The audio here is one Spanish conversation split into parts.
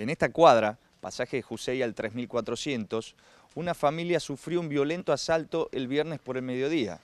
En esta cuadra, pasaje de Jusey al 3400, una familia sufrió un violento asalto el viernes por el mediodía.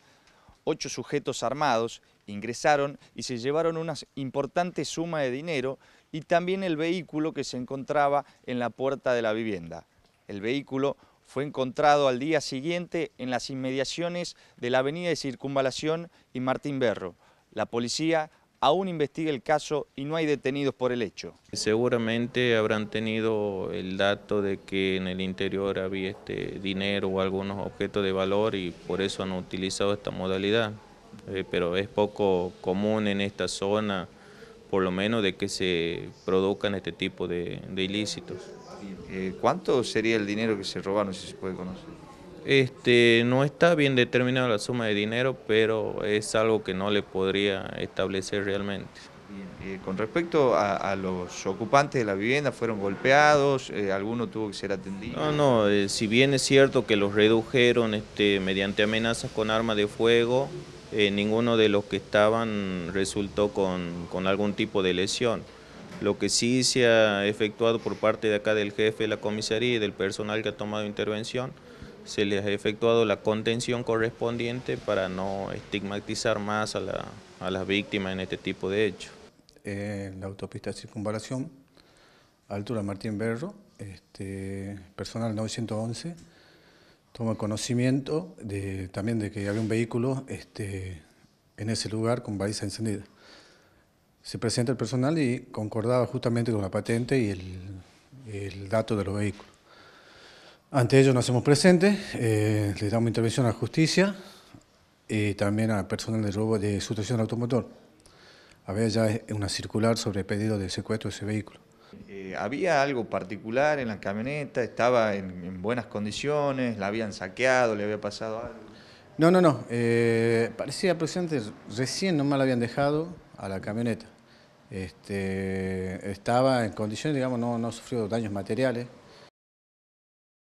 Ocho sujetos armados ingresaron y se llevaron una importante suma de dinero y también el vehículo que se encontraba en la puerta de la vivienda. El vehículo fue encontrado al día siguiente en las inmediaciones de la avenida de Circunvalación y Martín Berro. La policía aún investiga el caso y no hay detenidos por el hecho. Seguramente habrán tenido el dato de que en el interior había este dinero o algunos objetos de valor y por eso han utilizado esta modalidad, eh, pero es poco común en esta zona por lo menos de que se produzcan este tipo de, ilícitos. Eh, ¿Cuánto sería el dinero que se robaron, si se puede conocer? Este, no está bien determinada la suma de dinero, pero es algo que no le podría establecer realmente. Eh, con respecto a, los ocupantes de la vivienda, ¿fueron golpeados? Eh, ¿Alguno tuvo que ser atendido? No, no, eh, si bien es cierto que los redujeron este, mediante amenazas con armas de fuego, ninguno de los que estaban resultó con, con algún tipo de lesión. Lo que sí se ha efectuado por parte de acá del jefe de la comisaría y del personal que ha tomado intervención se les ha efectuado la contención correspondiente para no estigmatizar más a, las víctimas en este tipo de hechos. En eh, la autopista de circunvalación, altura Martín Berro, este, personal 911, toma conocimiento de, también de que había un vehículo este, en ese lugar con baliza encendida. Se presenta el personal y concordaba justamente con la patente y el dato de los vehículos. Ante ello nos hacemos presentes, eh, le damos intervención a la justicia y también al personal de robo de sustracción del automotor. Había ya una circular sobre pedido de secuestro de ese vehículo. Eh, ¿Había algo particular en la camioneta? ¿Estaba en, buenas condiciones? ¿La habían saqueado? ¿Le había pasado algo? No, no, no. Eh, parecía presente, recién nomás la habían dejado a la camioneta. Este, estaba en condiciones, digamos, no, no sufrió daños materiales,